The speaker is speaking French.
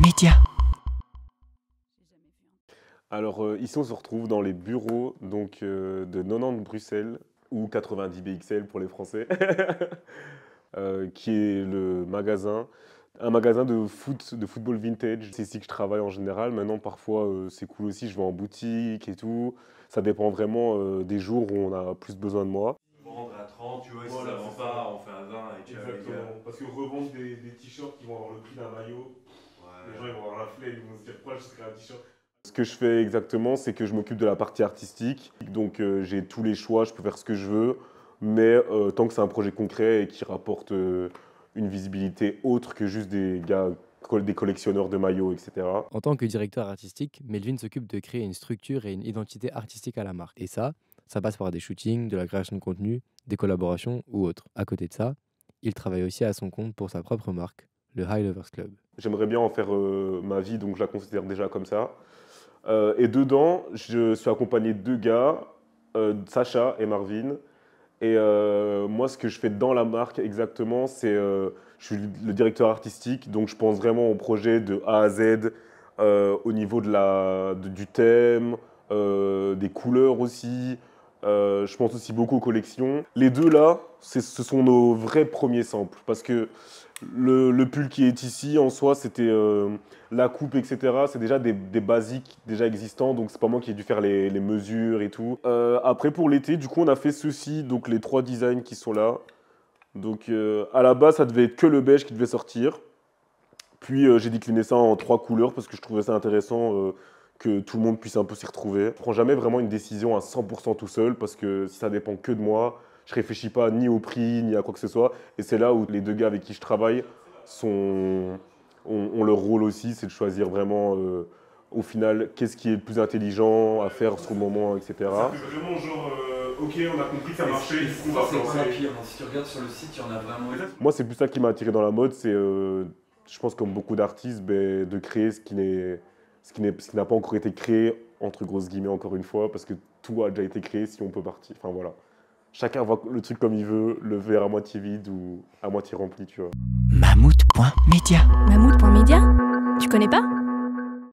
média. Alors euh, ici on se retrouve dans les bureaux donc euh, de 90 Bruxelles ou 90 BXL pour les Français, euh, qui est le magasin, un magasin de foot, de football vintage. C'est ici que je travaille en général. Maintenant parfois c'est cool aussi, je vais en boutique et tout. Ça dépend vraiment des jours où on a plus besoin de moi. Vendre à 30, tu vois, si pas, on fait à 20 et Exactement. Parce que revendre des t-shirts qui vont avoir le prix d'un maillot. Ce que je fais exactement, c'est que je m'occupe de la partie artistique. Donc euh, j'ai tous les choix, je peux faire ce que je veux. Mais euh, tant que c'est un projet concret et qui rapporte euh, une visibilité autre que juste des gars des collectionneurs de maillots, etc. En tant que directeur artistique, Melvin s'occupe de créer une structure et une identité artistique à la marque. Et ça, ça passe par des shootings, de la création de contenu, des collaborations ou autres. À côté de ça, il travaille aussi à son compte pour sa propre marque, le High Lovers Club. J'aimerais bien en faire euh, ma vie, donc je la considère déjà comme ça. Euh, et dedans, je suis accompagné de deux gars, euh, Sacha et Marvin. Et moi, ce que je fais dans la marque exactement, c'est je suis le directeur artistique, donc je pense vraiment au projet de A à Z, au niveau de la, du thème, des couleurs aussi, euh, je pense aussi beaucoup aux collections. Les deux là, ce sont nos vrais premiers samples. Parce que le, pull qui est ici, en soi, c'était euh, la coupe, etc. C'est déjà des, basiques déjà existants. Donc c'est pas moi qui ai dû faire les, mesures et tout. Euh, après pour l'été, du coup, on a fait ceci. Donc les trois designs qui sont là. Donc à la base, ça devait être que le beige qui devait sortir. Puis j'ai décliné ça en trois couleurs parce que je trouvais ça intéressant que tout le monde puisse un peu s'y retrouver. Je prends jamais vraiment une décision à 100% tout seul parce que si ça dépend que de moi, je réfléchis pas ni au prix ni à quoi que ce soit. Et c'est là où les deux gars avec qui je travaille sont, ont, leur rôle aussi, c'est de choisir vraiment euh, au final qu'est-ce qui est le plus intelligent à faire sur moment, etc. C'est vraiment genre euh, ok on a compris que ça marchait, Si tu regardes sur le site, il y en a vraiment. Moi c'est plus ça qui m'a attiré dans la mode, c'est euh, je pense comme beaucoup d'artistes, ben, de créer ce qui n'est ce qui n'a pas encore été créé, entre grosses guillemets, encore une fois, parce que tout a déjà été créé si on peut partir. Enfin voilà. Chacun voit le truc comme il veut, le verre à moitié vide ou à moitié rempli, tu vois. Mammouth.media. Mammouth.media Tu connais pas